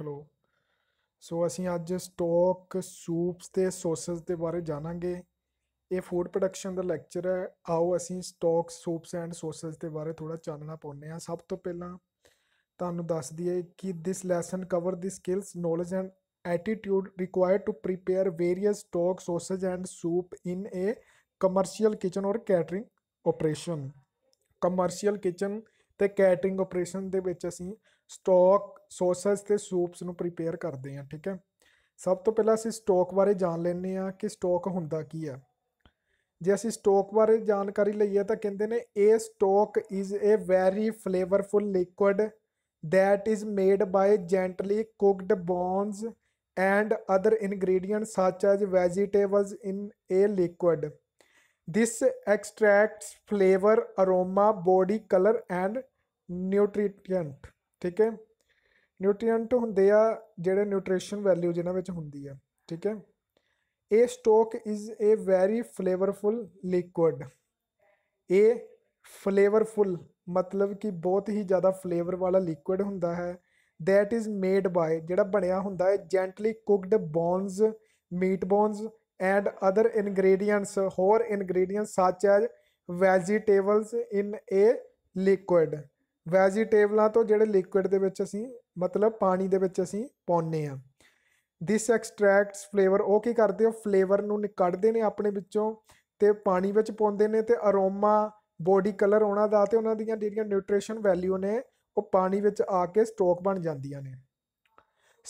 hello so ਅਸੀਂ ਅੱਜ stock soups ਤੇ ਸੌਸਸ ਦੇ ਬਾਰੇ ਜਾਣਾਂਗੇ ਇਹ ਫੂਡ ਪ੍ਰੋਡਕਸ਼ਨ ਦਾ ਲੈਕਚਰ ਹੈ ਆਓ ਅਸੀਂ ਸਟਾਕ ਸੂਪਸ ਐਂਡ ਸੌਸਸ ਦੇ ਬਾਰੇ ਥੋੜਾ ਚਾਨਣਾ ਪਾਉਂਦੇ ਆ ਸਭ ਤੋਂ ਪਹਿਲਾਂ ਤੁਹਾਨੂੰ ਦੱਸ ਦਈਏ ਕਿ this lesson cover the skills knowledge and attitude required to prepare various stock sauces and soup in a commercial kitchen or catering operation commercial kitchen ਤੇ ਕੈਟਰਿੰਗ ਆਪਰੇਸ਼ਨ ਦੇ ਵਿੱਚ ਅਸੀਂ ਸਟਾਕ ਸੋਰਸਸ ਤੇ ਸੂਪਸ ਨੂੰ ਪ੍ਰੀਪੇਅਰ ਕਰਦੇ ਆ ਠੀਕ ਹੈ ਸਭ ਤੋਂ ਪਹਿਲਾਂ ਅਸੀਂ ਸਟਾਕ ਬਾਰੇ ਜਾਣ ਲੈਣੇ ਆ ਕਿ ਸਟਾਕ ਹੁੰਦਾ ਕੀ ਆ ਜੇ ਅਸੀਂ ਸਟਾਕ ਬਾਰੇ ਜਾਣਕਾਰੀ ਲਈਏ ਤਾਂ ਕਹਿੰਦੇ ਨੇ ਇਹ stock is a very flavourful liquid that is made by gently cooked bones and other ingredients such as vegetables in a liquid this extracts flavour aroma body colour and nutrient ਠੀਕ ਹੈ nutrient ਹੁੰਦੇ ਆ ਜਿਹੜੇ nutrition value ਜਿਹਨਾਂ ਵਿੱਚ ਹੁੰਦੀ ਆ ਠੀਕ ਹੈ ਇਹ stock is a very flavourful liquid ਇਹ ਫਲੇਵਰਫੁਲ ਮਤਲਬ ਕਿ ਬਹੁਤ ਹੀ ਜ਼ਿਆਦਾ ਫਲੇਵਰ ਵਾਲਾ ਲਿਕਵਿਡ ਹੁੰਦਾ ਹੈ ਥੈਟ ਇਜ਼ ਮੇਡ ਬਾਈ ਜਿਹੜਾ ਬਣਿਆ ਹੁੰਦਾ ਹੈ gently cooked bones meat bones and other ingredients ਹੋਰ ingredients such as vegetables in a liquid ਵੈਜੀਟੇਬਲਾਂ ਤੋਂ ਜਿਹੜੇ ਲਿਕੁਇਡ ਦੇ ਵਿੱਚ ਅਸੀਂ ਮਤਲਬ ਪਾਣੀ ਦੇ ਵਿੱਚ ਅਸੀਂ ਪਾਉਨੇ ਆ ਦਿਸ ਐਕਸਟ੍ਰੈਕਟਸ ਫਲੇਵਰ ਉਹ ਕੀ ਕਰਦੇ ਹੋ ਫਲੇਵਰ ਨੂੰ ਕੱਢਦੇ ਨੇ ਆਪਣੇ ਵਿੱਚੋਂ ਤੇ ਪਾਣੀ ਵਿੱਚ ਪਾਉਂਦੇ ਨੇ ਤੇ ਅਰੋਮਾ ਬੋਡੀ ਕਲਰ ਉਹਨਾਂ ਦਾ ਤੇ ਉਹਨਾਂ ਦੀਆਂ ਜਿਹੜੀਆਂ ਨਿਊਟ੍ਰੀਸ਼ਨ ਵੈਲਿਊ ਨੇ ਉਹ ਪਾਣੀ ਵਿੱਚ ਆ ਕੇ ਸਟੋਕ ਬਣ ਜਾਂਦੀਆਂ ਨੇ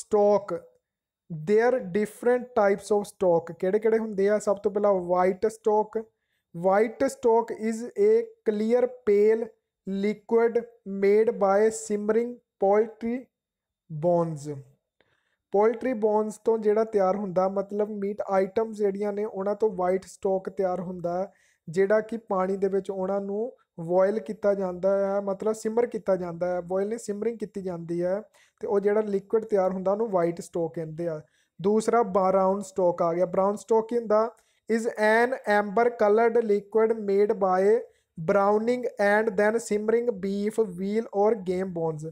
stock there different types of stock ਕਿਹੜੇ ਕਿਹੜੇ ਹੁੰਦੇ ਆ ਸਭ ਤੋਂ ਪਹਿਲਾਂ white stock white stock is a clear pale liquid made by simmering poultry bones poultry bones ਤੋਂ ਜਿਹੜਾ ਤਿਆਰ ਹੁੰਦਾ ਮਤਲਬ ਮੀਟ ਆਈਟਮਸ ਜਿਹੜੀਆਂ ਨੇ ਉਹਨਾਂ ਤੋਂ ਵਾਈਟ ਸਟਾਕ ਤਿਆਰ ਹੁੰਦਾ ਜਿਹੜਾ ਕਿ ਪਾਣੀ ਦੇ ਵਿੱਚ ਉਹਨਾਂ ਨੂੰ ਬੋਇਲ ਕੀਤਾ ਜਾਂਦਾ ਹੈ ਮਤਲਬ ਸਿਮਰ ਕੀਤਾ ਜਾਂਦਾ ਹੈ ਬੋਇਲ ਨੇ ਸਿਮਰਿੰਗ ਕੀਤੀ ਜਾਂਦੀ ਹੈ ਤੇ ਉਹ ਜਿਹੜਾ ਲਿਕੁਇਡ ਤਿਆਰ ਹੁੰਦਾ ਉਹਨੂੰ ਵਾਈਟ ਸਟਾਕ ਕਹਿੰਦੇ ਆ ਦੂਸਰਾ ਬਰਾਊਨ ਸਟਾਕ ਆ ਗਿਆ ਬਰਾਊਨ ਸਟਾਕ ਕੀ ਹੁੰਦਾ is an amber coloured liquid made by browning and then simmering beef veal or game bones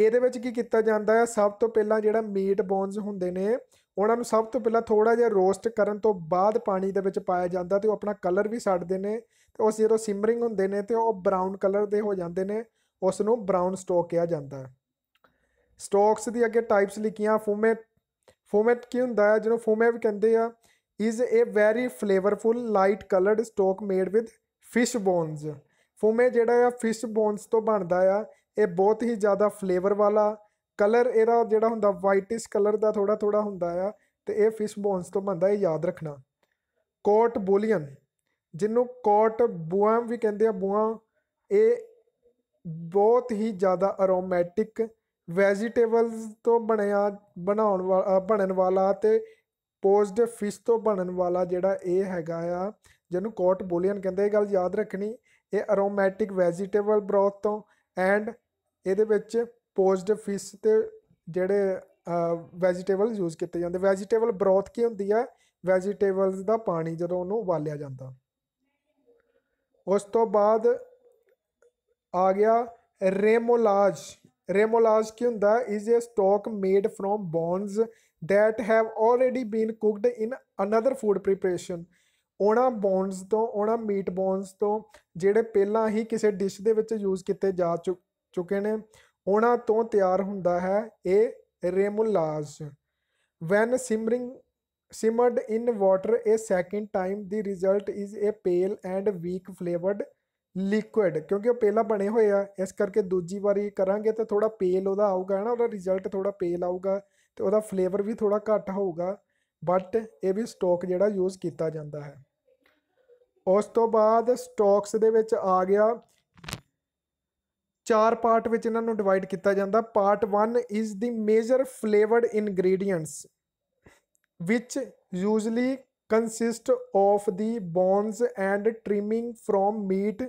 ਇਹਦੇ ਵਿੱਚ ਕੀ ਕੀਤਾ ਜਾਂਦਾ ਹੈ ਸਭ ਤੋਂ ਪਹਿਲਾਂ ਜਿਹੜਾ ਮੀਟ ਬੋਨਸ ਹੁੰਦੇ ਨੇ ਉਹਨਾਂ ਨੂੰ ਸਭ ਤੋਂ ਪਹਿਲਾਂ ਥੋੜਾ ਜਿਹਾ ਰੋਸਟ ਕਰਨ ਤੋਂ ਬਾਅਦ ਪਾਣੀ ਦੇ ਵਿੱਚ ਪਾਇਆ ਜਾਂਦਾ ਤੇ ਉਹ ਆਪਣਾ ਕਲਰ ਵੀ ਛੱਡਦੇ ਨੇ ਤੇ ਉਸ ਜਦੋਂ ਸਿਮਰਿੰਗ ਹੁੰਦੇ ਨੇ ਤੇ ਉਹ ਬਰਾਊਨ ਕਲਰ ਦੇ ਹੋ ਜਾਂਦੇ ਨੇ ਉਸ ਨੂੰ ਬਰਾਊਨ ਸਟੋਕ ਕਿਹਾ ਜਾਂਦਾ ਸਟੋਕਸ ਦੀ ਅੱਗੇ ਟਾਈਪਸ ਲਿਖੀਆਂ ਫੋਮੇਟ ਫੋਮੇਟ ਕੀ ਹੁੰਦਾ ਹੈ ਜਿਹਨੂੰ ਫੂਮੇ ਵੀ ਕਹਿੰਦੇ ਆ is a very flavourful light coloured stock made with fish bones fumet ਜਿਹੜਾ ਆ ਫਿਸ਼ ਬੋਨਸ ਤੋਂ ਬਣਦਾ ਆ ਇਹ ਬਹੁਤ ਹੀ ਜ਼ਿਆਦਾ ਫਲੇਵਰ ਵਾਲਾ ਕਲਰ ਇਹਦਾ ਜਿਹੜਾ ਹੁੰਦਾ ਵਾਈਟਿਸ਼ ਕਲਰ ਦਾ ਥੋੜਾ ਥੋੜਾ ਹੁੰਦਾ ਆ ਤੇ ਇਹ ਫਿਸ਼ ਬੋਨਸ ਤੋਂ ਬਣਦਾ ਇਹ ਯਾਦ ਰੱਖਣਾ ਕੋਟ ਬੋਲੀਅਨ ਜਿਹਨੂੰ ਕੋਟ ਬੂਆਮ ਵੀ ਕਹਿੰਦੇ ਆ ਬੂਆ ਇਹ ਬਹੁਤ ਹੀ ਜ਼ਿਆਦਾ ਅਰੋਮੈਟਿਕ ਵੈਜੀਟੇਬਲਸ ਤੋਂ ਬਣਿਆ ਬਣਾਉਣ ਵਾਲਾ ਬਣਨ ਵਾਲਾ ਤੇ ਪੋਜ਼ਡ ਫਿਸ਼ ਤੋਂ ਬਣਨ ਵਾਲਾ ਜਿਹੜਾ ਇਹ ਹੈਗਾ ਆ ਜਿਹਨੂੰ ਕੋਟ ਬੋਲੀਅਨ ਕਹਿੰਦੇ ਇਹ ਗੱਲ ਯਾਦ ਰੱਖਣੀ ਇਹ ਅਰੋਮੈਟਿਕ ਵੈਜੀਟੇਬਲ ਬਰੋਥ ਤੋਂ ਐਂਡ ਇਹਦੇ ਵਿੱਚ ਪੋਜ਼ਡ ਫਿਸ਼ ਤੇ ਜਿਹੜੇ ਵੈਜੀਟੇਬਲ ਯੂਜ਼ ਕੀਤੇ ਜਾਂਦੇ ਵੈਜੀਟੇਬਲ ਬਰੋਥ ਕੀ ਹੁੰਦੀ ਆ ਵੈਜੀਟੇਬਲਸ ਦਾ ਪਾਣੀ ਜਦੋਂ ਉਹਨੂੰ ਉਬਾਲਿਆ ਜਾਂਦਾ ਉਸ ਤੋਂ ਬਾਅਦ ਆ ਗਿਆ ਰੇਮੋਲਾਜ ਰੇਮੋਲਾਜ ਕੀ ਹੁੰਦਾ is a stock made from bones that have already been cooked in another food preparation ਉਹਨਾਂ ਬੌਨਸ ਤੋਂ ਉਹਨਾਂ ਮੀਟ ਬੌਨਸ ਤੋਂ ਜਿਹੜੇ ਪਹਿਲਾਂ ਹੀ ਕਿਸੇ ਡਿਸ਼ ਦੇ ਵਿੱਚ ਯੂਜ਼ ਕੀਤੇ ਜਾ ਚੁੱਕੇ ਨੇ ਉਹਨਾਂ ਤੋਂ ਤਿਆਰ ਹੁੰਦਾ ਹੈ ਇਹ remouillage when simmering simmered in water a second time the result is a pale and weak flavored liquid ਕਿਉਂਕਿ ਉਹ ਪਹਿਲਾਂ ਬਣੇ ਹੋਏ ਆ ਇਸ ਕਰਕੇ ਦੂਜੀ ਵਾਰੀ ਕਰਾਂਗੇ ਤਾਂ ਥੋੜਾ ਪੇਲ ਉਹਦਾ ਆਊਗਾ ਨਾ ਉਹਦਾ ਰਿਜ਼ਲਟ ਥੋੜਾ ਪੇਲ ਆਊਗਾ ਤੇ ਉਹਦਾ ਫਲੇਵਰ ਵੀ ਥੋੜਾ ਘੱਟ ਹੋਊਗਾ ਬਟ ਇਹ ਵੀ ਸਟਾਕ ਜਿਹੜਾ ਯੂਜ਼ ਕੀਤਾ ਜਾਂਦਾ ਹੈ ਉਸ ਤੋਂ ਬਾਅਦ ਸਟਾਕਸ ਦੇ ਵਿੱਚ ਆ ਗਿਆ ਚਾਰ ਪਾਰਟ ਵਿੱਚ ਇਹਨਾਂ ਨੂੰ ਡਿਵਾਈਡ ਕੀਤਾ ਜਾਂਦਾ part 1 is the major flavoured ingredients which usually consist of the bones and trimming from meat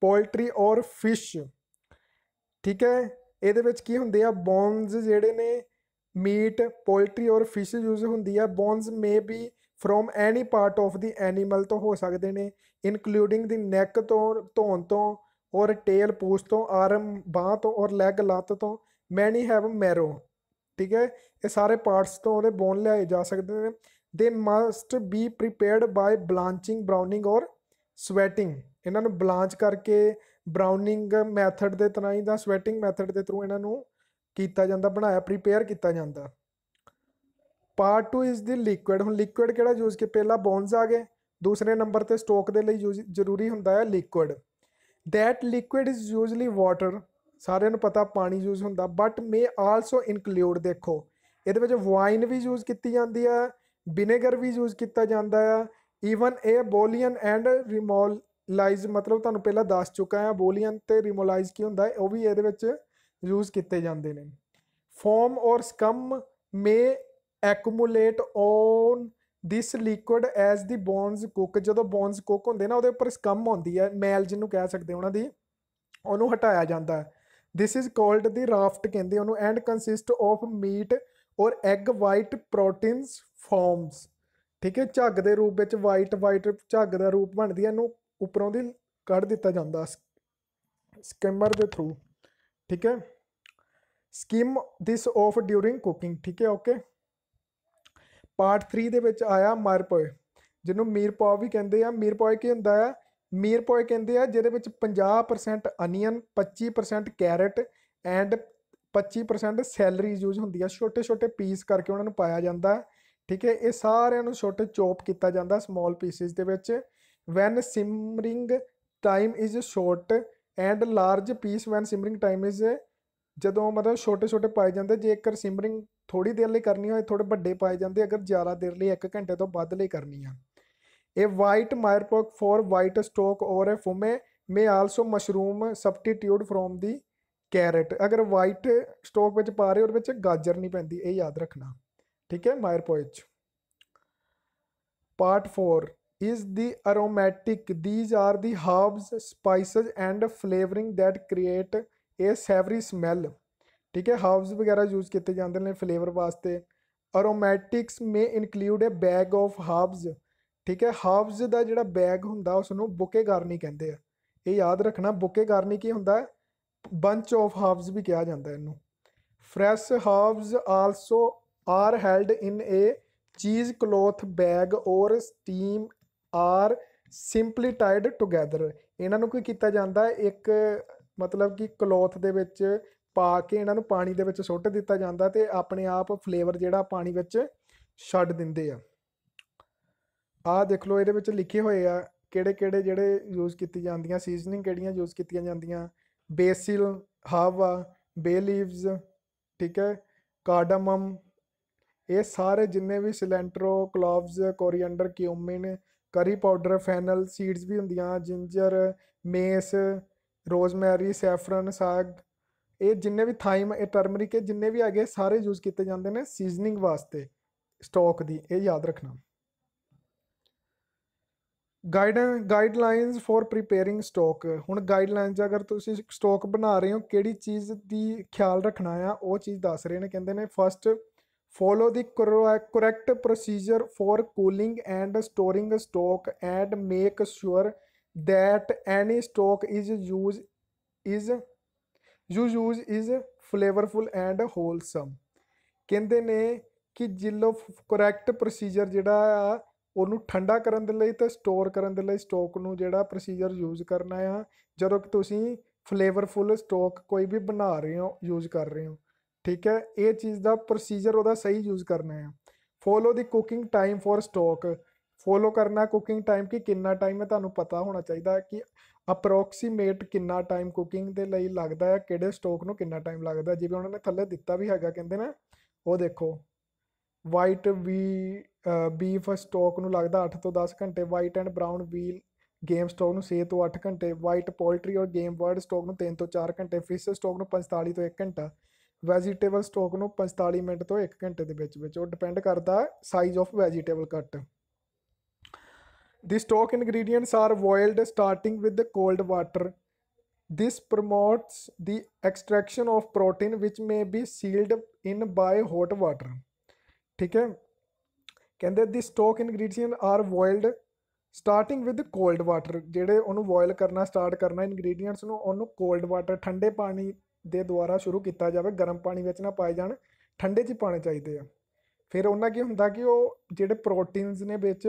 poultry or fish ਠੀਕ ਹੈ ਇਹਦੇ ਵਿੱਚ ਕੀ ਹੁੰਦੇ ਆ ਬੋਨਸ ਜਿਹੜੇ ਨੇ meat poultry or fish use ਹੁੰਦੀ ਹੈ bones may be from any part of the animal ਤੋਂ ਹੋ ਸਕਦੇ ਨੇ ਇਨਕਲੂਡਿੰਗ ਦੀ ਨੈਕ ਤੋਂ ਧੋਣ ਤੋਂ ਔਰ ਟੇਲ ਪੂਛ ਤੋਂ ਆਰਮ ਬਾਹ ਤੋਂ ਔਰ ਲੈਗ ਲੱਤ ਤੋਂ ਮੈਨੀ ਹੈਵ ਮੈਰੋ ਠੀਕ ਹੈ ਇਹ ਸਾਰੇ ਪਾਰਟਸ ਤੋਂ ਉਹਦੇ ਬੋਨ ਲਿਆਏ ਜਾ ਸਕਦੇ ਨੇ they must be prepared by blanching browning or sweating ਇਹਨਾਂ ਨੂੰ ਬਲਾਂਚ ਕਰਕੇ ਬਰਾਊਨਿੰਗ ਮੈਥਡ ਦੇ ਤਰ੍ਹਾਂ ਹੀ ਦਾ ਸਵੈਟਿੰਗ ਮੈਥਡ ਦੇ ਥਰੂ ਇਹਨਾਂ ਨੂੰ ਕੀਤਾ ਜਾਂਦਾ ਬਣਾਇਆ ਪ੍ਰੀਪੇਅਰ ਕੀਤਾ ਜਾਂਦਾ ਪਾਰਟ 2 ਇਜ਼ ਦੀ ਲਿਕੁਇਡ ਹੁਣ ਲਿਕੁਇਡ ਕਿਹੜਾ ਯੂਜ਼ ਕੇ ਪਹਿਲਾ ਬੌਂਡਸ ਆ ਗਏ ਦੂਸਰੇ ਨੰਬਰ ਤੇ ਸਟੋਕ ਦੇ ਲਈ ਜ਼ਰੂਰੀ ਹੁੰਦਾ ਹੈ liquid that liquid is usually water ਸਾਰਿਆਂ ਨੂੰ ਪਤਾ ਪਾਣੀ ਯੂਜ਼ ਹੁੰਦਾ ਬਟ ਮੇ ਆਲਸੋ ਇਨਕਲੂਡ ਦੇਖੋ ਇਹਦੇ ਵਿੱਚ ਵਾਈਨ ਵੀ ਯੂਜ਼ ਕੀਤੀ ਜਾਂਦੀ ਹੈ ਵਿਨੇਗਰ ਵੀ ਯੂਜ਼ ਕੀਤਾ ਜਾਂਦਾ ਹੈ ਈਵਨ ਇਹ ਬੋਲੀਅਨ ਐਂਡ ਰਿਮੋਲਾਈਜ਼ ਮਤਲਬ ਤੁਹਾਨੂੰ ਪਹਿਲਾਂ ਦੱਸ ਚੁੱਕਾ ਹਾਂ ਬੋਲੀਅਨ ਤੇ ਰਿਮੋਲਾਈਜ਼ ਕੀ ਹੁੰਦਾ ਹੈ ਉਹ ਵੀ ਇਹਦੇ ਵਿੱਚ ਯੂਜ਼ ਕੀਤੇ ਜਾਂਦੇ ਨੇ foam or scum may accumulate on this liquid as the bones cook ਜਦੋਂ ਬੋਨਸ ਕੁੱਕ ਹੁੰਦੇ ਨਾ ਉਹਦੇ ਉੱਪਰ ਸਕਮ ਹੁੰਦੀ ਹੈ ਮੈਲ ਜਿਹਨੂੰ ਕਹਿ ਸਕਦੇ ਉਹਨਾਂ ਦੀ ਉਹਨੂੰ ਹਟਾਇਆ ਜਾਂਦਾ this is called the raft ਕਹਿੰਦੇ ਉਹਨੂੰ and consist of meat or egg white proteins forms ਠੀਕ ਹੈ ਝੱਗ ਦੇ ਰੂਪ ਵਿੱਚ ਵਾਈਟ ਵਾਈਟ ਝੱਗ ਦਾ ਰੂਪ ਬਣਦੀ ਹੈ ਇਹਨੂੰ ਉੱਪਰੋਂ ਦੀ ਕੱਢ ਦਿੱਤਾ ਜਾਂਦਾ ਸਕਿਮਰ ਦੇ ਥਰੂ ठीक है skim this off during cooking ਠੀਕ ਹੈ ਓਕੇ ਪਾਰਟ 3 ਦੇ ਵਿੱਚ ਆਇਆ ਮਾਰਪੋਏ ਜਿਹਨੂੰ ਮੀਰਪੋਏ ਵੀ ਕਹਿੰਦੇ ਆ ਮੀਰਪੋਏ ਕੀ ਹੁੰਦਾ ਆ ਮੀਰਪੋਏ ਕਹਿੰਦੇ ਆ ਜਿਹਦੇ ਵਿੱਚ 50% onion 25% carrot and 25% celery use ਹੁੰਦੀ ਆ ਛੋਟੇ ਛੋਟੇ ਪੀਸ ਕਰਕੇ ਉਹਨਾਂ ਨੂੰ ਪਾਇਆ ਜਾਂਦਾ ਠੀਕ ਹੈ ਇਹ ਸਾਰਿਆਂ ਨੂੰ ਛੋਟੇ ਚੋਪ ਕੀਤਾ ਜਾਂਦਾ ਸਮਾਲ ਪੀਸਿਸ ਦੇ ਵਿੱਚ when simmering time is short and large piece when simmering time is ਜਦੋਂ ਮਤਲਬ ਛੋਟੇ ਛੋਟੇ ਪਾਏ ਜਾਂਦੇ ਜੇਕਰ ਸਿਮਰਿੰਗ ਥੋੜੀ ਦੇਰ ਲਈ ਕਰਨੀ ਹੋਏ ਥੋੜੇ ਵੱਡੇ ਪਾਏ ਜਾਂਦੇ ਅਗਰ ਜ਼ਿਆਦਾ ਦੇਰ ਲਈ 1 ਘੰਟੇ ਤੋਂ ਵੱਧ ਲਈ ਕਰਨੀ ਆ ਇਹ white mirepoix for white stock or a fume may also mushroom substitute from the carrot ਅਗਰ ਵਾਈਟ ਸਟੋਕ ਵਿੱਚ ਪਾ ਰਹੇ ਉਹਦੇ ਵਿੱਚ ਗਾਜਰ ਨਹੀਂ ਪੈਂਦੀ ਇਹ ਯਾਦ ਰੱਖਣਾ ਠੀਕ ਹੈ mirepoix part 4 is the aromatic these are the herbs spices and flavoring that create a savory smell ਠੀਕ ਹੈ ਹਰਬਸ ਵਗੈਰਾ ਯੂਜ਼ ਕੀਤੇ ਜਾਂਦੇ ਨੇ ਫਲੇਵਰ ਵਾਸਤੇ aromatics may include a bag of herbs ਠੀਕ ਹੈ ਹਰਬਸ ਦਾ ਜਿਹੜਾ ਬੈਗ ਹੁੰਦਾ ਉਸ ਨੂੰ ਬੁਕੇ ਗਾਰਨੀ ਕਹਿੰਦੇ ਆ ਇਹ ਯਾਦ ਰੱਖਣਾ ਬੁਕੇ ਗਾਰਨੀ ਕੀ ਹੁੰਦਾ ਬੰਚ ਆਫ ਹਰਬਸ ਵੀ ਕਿਹਾ ਜਾਂਦਾ ਇਹਨੂੰ fresh herbs also are held in a cheese cloth bag or steam are simply tied together ਇਹਨਾਂ ਨੂੰ ਕੀ ਕੀਤਾ ਜਾਂਦਾ ਇੱਕ ਮਤਲਬ ਕਿ ਕਲੋਥ ਦੇ ਵਿੱਚ ਪਾ ਕੇ ਇਹਨਾਂ ਨੂੰ ਪਾਣੀ ਦੇ ਵਿੱਚ ਸੁੱਟ ਦਿੱਤਾ ਜਾਂਦਾ ਤੇ ਆਪਣੇ ਆਪ ਫਲੇਵਰ ਜਿਹੜਾ ਪਾਣੀ ਵਿੱਚ ਛੱਡ ਦਿੰਦੇ ਆ ਆ ਦੇਖ ਲਓ ਇਹਦੇ ਵਿੱਚ ਲਿਖੇ ਹੋਏ ਆ ਕਿਹੜੇ ਕਿਹੜੇ ਜਿਹੜੇ ਯੂਜ਼ ਕੀਤੀ ਜਾਂਦੀਆਂ ਸੀਜ਼ਨਿੰਗ ਕਿਹੜੀਆਂ ਯੂਜ਼ ਕੀਤੀਆਂ ਜਾਂਦੀਆਂ ਬੇਸਿਲ ਹਾਵਾ ਬੇ ਲੀਵਸ ਠੀਕ ਹੈ ਕਾਰਡਮਮ ਇਹ ਸਾਰੇ ਜਿੰਨੇ ਵੀ cilantro cloves coriander cumin curry powder fennel seeds ਵੀ ਹੁੰਦੀਆਂ ਜਿੰਜਰ ਮੇਸ ਰੋਜ਼ਮੈਰੀ ਸੈਫਰਨ ਸਾਗ ਇਹ ਜਿੰਨੇ ਵੀ ਥਾਈਮ ਇਹ ਟਰਮਰਿਕ ਇਹ ਜਿੰਨੇ ਵੀ ਹੈਗੇ ਸਾਰੇ ਯੂਜ਼ ਕੀਤੇ ਜਾਂਦੇ ਨੇ ਸੀਜ਼ਨਿੰਗ ਵਾਸਤੇ ਸਟਾਕ ਦੀ ਇਹ ਯਾਦ ਰੱਖਣਾ guide guidelines for preparing stock ਹੁਣ ਗਾਈਡਲਾਈਨਸ ਅਗਰ ਤੁਸੀਂ ਸਟਾਕ ਬਣਾ ਰਹੇ ਹੋ ਕਿਹੜੀ ਚੀਜ਼ ਦੀ ਖਿਆਲ ਰੱਖਣਾ ਆ ਉਹ ਚੀਜ਼ ਦੱਸ ਰਹੇ ਨੇ ਕਹਿੰਦੇ ਨੇ first follow the correct procedure for cooling and storing stock and make sure that any stock is used is you use is flavorful and wholesome ਕਹਿੰਦੇ ਨੇ ਕਿ ਜਿੱਲੋ ਕਰੈਕਟ ਪ੍ਰੋਸੀਜਰ ਜਿਹੜਾ ਆ ਉਹਨੂੰ ਠੰਡਾ ਕਰਨ ਦੇ ਲਈ ਤੇ ਸਟੋਰ ਕਰਨ ਦੇ ਲਈ ਸਟਾਕ ਨੂੰ ਜਿਹੜਾ ਪ੍ਰੋਸੀਜਰ ਯੂਜ਼ ਕਰਨਾ ਆ ਜਦੋਂ ਕਿ ਤੁਸੀਂ ਫਲੇਵਰਫੁਲ ਸਟਾਕ ਕੋਈ ਵੀ ਬਣਾ ਰਹੇ ਹੋ ਯੂਜ਼ ਕਰ ਰਹੇ ਹੋ ਠੀਕ ਹੈ ਇਹ ਚੀਜ਼ ਦਾ ਪ੍ਰੋਸੀਜਰ ਉਹਦਾ ਸਹੀ ਯੂਜ਼ ਕਰਨਾ ਹੈ follow the cooking time for stock follow ਕਰਨਾ ਕੁਕਿੰਗ ਟਾਈਮ ਕਿ ਕਿੰਨਾ ਟਾਈਮ ਹੈ ਤੁਹਾਨੂੰ ਪਤਾ ਹੋਣਾ ਚਾਹੀਦਾ ਕਿ ਅਪਰੋਕਸੀਮੇਟ ਕਿੰਨਾ ਟਾਈਮ ਕੁਕਿੰਗ ਦੇ ਲਈ ਲੱਗਦਾ ਹੈ ਕਿਹੜੇ ਸਟਾਕ ਨੂੰ ਕਿੰਨਾ ਟਾਈਮ ਲੱਗਦਾ ਜਿਵੇਂ ਉਹਨਾਂ ਨੇ ਥੱਲੇ ਦਿੱਤਾ ਵੀ ਹੈਗਾ ਕਹਿੰਦੇ ਨਾ ਉਹ ਦੇਖੋ ਵਾਈਟ ਵੀ ਬੀਫ ਸਟਾਕ ਨੂੰ ਲੱਗਦਾ 8 ਤੋਂ 10 ਘੰਟੇ white and brown veal game stock ਨੂੰ 6 ਤੋਂ 8 ਘੰਟੇ white poultry or game bird stock ਨੂੰ 3 ਤੋਂ 4 ਘੰਟੇ ਫਿਸ਼ ਸਟਾਕ ਨੂੰ 45 ਤੋਂ 1 ਘੰਟਾ ਵੈਜੀਟੇਬਲ ਸਟੋਕ ਨੂੰ 45 ਮਿੰਟ ਤੋਂ 1 ਘੰਟੇ ਦੇ ਵਿੱਚ ਵਿੱਚ ਉਹ ਡਿਪੈਂਡ ਕਰਦਾ size of vegetable cut the stock ingredients are boiled starting with the cold water this promotes the extraction of protein which may be sealed in by hot water ਠੀਕ ਹੈ ਕਹਿੰਦੇ the stock ingredients are boiled starting with cold water ਜਿਹੜੇ ਉਹਨੂੰ boil ਕਰਨਾ start ਕਰਨਾ ingredients ਨੂੰ ਉਹਨੂੰ cold water ਠੰਡੇ ਪਾਣੀ ਦੇ ਦੁਆਰਾ ਸ਼ੁਰੂ ਕੀਤਾ ਜਾਵੇ ਗਰਮ ਪਾਣੀ ਵਿੱਚ ਨਾ ਪਾਏ ਜਾਣ ਠੰਡੇ 'ਚ ਪਾਣੇ ਚਾਹੀਦੇ ਆ ਫਿਰ ਉਹਨਾਂ ਕੀ ਹੁੰਦਾ ਕਿ ਉਹ ਜਿਹੜੇ ਪ੍ਰੋਟੀਨਸ ਨੇ ਵਿੱਚ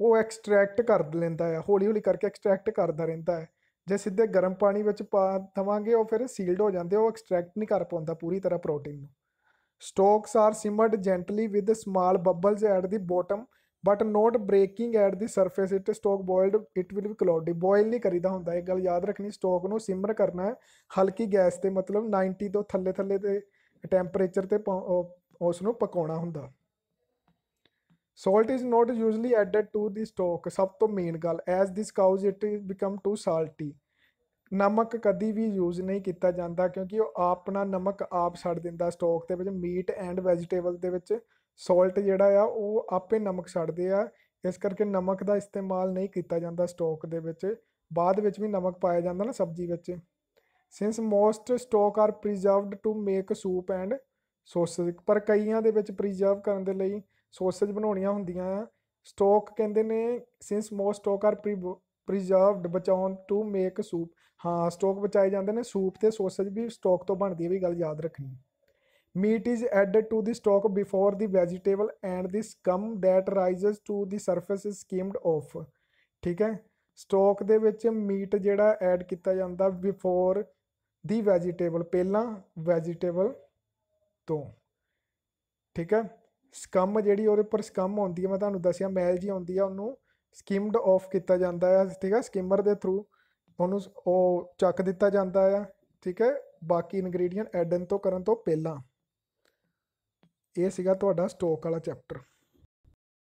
ਉਹ ਐਕਸਟ੍ਰੈਕਟ ਕਰ ਲੈਂਦਾ ਆ ਹੌਲੀ ਹੌਲੀ ਕਰਕੇ ਐਕਸਟ੍ਰੈਕਟ ਕਰਦਾ ਰਹਿੰਦਾ ਹੈ ਜੇ ਸਿੱਧੇ ਗਰਮ ਪਾਣੀ ਵਿੱਚ ਪਾ ਦਵਾਂਗੇ ਉਹ ਫਿਰ ਸੀਲਡ ਹੋ ਜਾਂਦੇ ਉਹ ਐਕਸਟ੍ਰੈਕਟ ਨਹੀਂ ਕਰ ਪਾਉਂਦਾ ਪੂਰੀ ਤਰ੍ਹਾਂ ਪ੍ਰੋਟੀਨ ਨੂੰ stocks are simmered gently with small bubbles at the bottom but not breaking at the surface it stock boiled it will be cloudy boil ਨਹੀਂ ਕਰੀਦਾ ਹੁੰਦਾ ਇਹ ਗੱਲ ਯਾਦ ਰੱਖਣੀ ਸਟੋਕ ਨੂੰ ਸਿਮਰ ਕਰਨਾ ਹੈ ਹਲਕੀ ਗੈਸ ਤੇ ਮਤਲਬ 90 ਤੋਂ ਥੱਲੇ ਥੱਲੇ ਤੇ ਟੈਂਪਰੇਚਰ ਤੇ ਉਸ ਨੂੰ ਪਕਾਉਣਾ ਹੁੰਦਾ salt is not usually added to the stock ਸਭ ਤੋਂ ਮੇਨ ਗੱਲ as this cause it become too salty ਨਮਕ ਕਦੀ ਵੀ ਯੂਜ਼ ਨਹੀਂ ਕੀਤਾ ਜਾਂਦਾ ਕਿਉਂਕਿ ਉਹ ਆਪਣਾ ਨਮਕ ਆਪ ਛੱਡ ਦਿੰਦਾ ਸਟੋਕ ਦੇ ਵਿੱਚ ਮੀਟ ਐਂਡ ਵੈਜੀਟੇਬਲ ਦੇ ਵਿੱਚ ਸਾਲਟ ਜਿਹੜਾ ਆ ਉਹ ਆਪੇ ਨਮਕ ਛੱਡਦੇ ਆ ਇਸ ਕਰਕੇ ਨਮਕ ਦਾ ਇਸਤੇਮਾਲ ਨਹੀਂ ਕੀਤਾ ਜਾਂਦਾ ਸਟਾਕ ਦੇ ਵਿੱਚ ਬਾਅਦ ਵਿੱਚ ਵੀ ਨਮਕ ਪਾਇਆ ਜਾਂਦਾ ਨਾ ਸਬਜ਼ੀ ਵਿੱਚ since most stock are preserved to make soup and sausage ਪਰ ਕਈਆਂ ਦੇ ਵਿੱਚ ਪ੍ਰੀਜ਼ਰਵ ਕਰਨ ਦੇ ਲਈ ਸੌਸੇਜ ਬਣਾਉਣੀਆਂ ਹੁੰਦੀਆਂ ਆ ਸਟਾਕ ਕਹਿੰਦੇ ਨੇ since most stock are preserved ਬਚਾਉਣ ਟੂ ਮੇਕ ਸੂਪ ਹਾਂ ਸਟਾਕ ਬਚਾਏ ਜਾਂਦੇ ਨੇ ਸੂਪ ਤੇ ਸੌਸੇਜ ਵੀ ਸਟਾਕ ਤੋਂ ਬਣਦੀ ਹੈ ਵੀ ਗੱਲ ਯਾਦ ਰੱਖਣੀ meat is added to the stock before the vegetable and the scum that rises to the surface is skimmed off ਠੀਕ ਹੈ ਸਟਾਕ ਦੇ ਵਿੱਚ ਮੀਟ ਜਿਹੜਾ ਐਡ ਕੀਤਾ ਜਾਂਦਾ ਬਿਫੋਰ ਦੀ ਵੈਜੀਟੇਬਲ ਪਹਿਲਾਂ ਵੈਜੀਟੇਬਲ ਤੋਂ ਠੀਕ ਹੈ ਸਕਮ ਜਿਹੜੀ ਉਹਦੇ ਉੱਪਰ ਸਕਮ ਹੁੰਦੀ ਹੈ ਮੈਂ ਤੁਹਾਨੂੰ ਦੱਸਿਆ ਮੈਲ ਜੀ ਹੁੰਦੀ ਆ ਉਹਨੂੰ ਸਕਿਮਡ ਆਫ ਕੀਤਾ ਜਾਂਦਾ ਹੈ ਠੀਕ ਹੈ ਸਕਿਮਰ ਦੇ ਥਰੂ ਉਹਨੂੰ ਉਹ ਚੱਕ ਦਿੱਤਾ ਜਾਂਦਾ ਹੈ ਠੀਕ ਹੈ ਬਾਕੀ ਇਨਗਰੀਡੀਅੰਟ ਐਡਨ ਤੋਂ ਕਰਨ ਤੋਂ ਪਹਿਲਾਂ ਇਹ ਸੀਗਾ ਤੁਹਾਡਾ ਸਟੋਕ ਵਾਲਾ ਚੈਪਟਰ